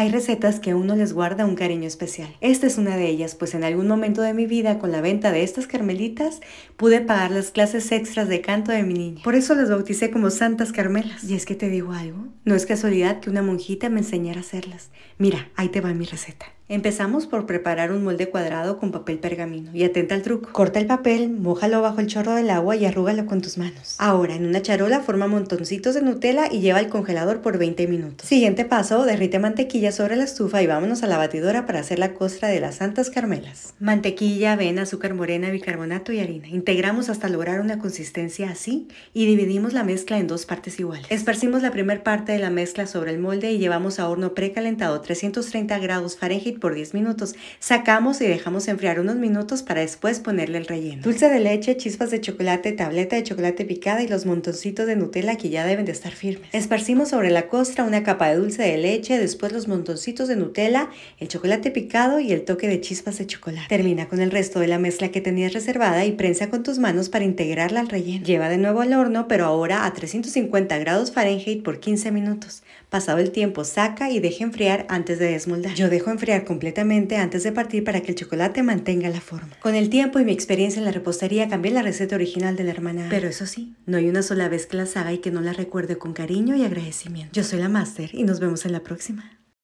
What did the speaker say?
Hay recetas que uno les guarda un cariño especial. Esta es una de ellas, pues en algún momento de mi vida, con la venta de estas carmelitas, pude pagar las clases extras de canto de mi niña. Por eso las bauticé como Santas Carmelas. Y es que te digo algo, no es casualidad que una monjita me enseñara a hacerlas. Mira, ahí te va mi receta. Empezamos por preparar un molde cuadrado con papel pergamino y atenta al truco. Corta el papel, mojalo bajo el chorro del agua y arrúgalo con tus manos. Ahora, en una charola forma montoncitos de Nutella y lleva al congelador por 20 minutos. Siguiente paso, derrite mantequilla sobre la estufa y vámonos a la batidora para hacer la costra de las santas carmelas. Mantequilla, avena, azúcar morena, bicarbonato y harina. Integramos hasta lograr una consistencia así y dividimos la mezcla en dos partes iguales. Esparcimos la primera parte de la mezcla sobre el molde y llevamos a horno precalentado 330 grados Fahrenheit por 10 minutos. Sacamos y dejamos enfriar unos minutos para después ponerle el relleno. Dulce de leche, chispas de chocolate, tableta de chocolate picada y los montoncitos de Nutella que ya deben de estar firmes. Esparcimos sobre la costra una capa de dulce de leche, después los montoncitos de Nutella, el chocolate picado y el toque de chispas de chocolate. Termina con el resto de la mezcla que tenías reservada y prensa con tus manos para integrarla al relleno. Lleva de nuevo al horno, pero ahora a 350 grados Fahrenheit por 15 minutos. Pasado el tiempo, saca y deja enfriar antes de desmoldar. Yo dejo enfriar completamente antes de partir para que el chocolate mantenga la forma. Con el tiempo y mi experiencia en la repostería cambié la receta original de la hermana. Pero eso sí, no hay una sola vez que la haga y que no la recuerde con cariño y agradecimiento. Yo soy la máster y nos vemos en la próxima.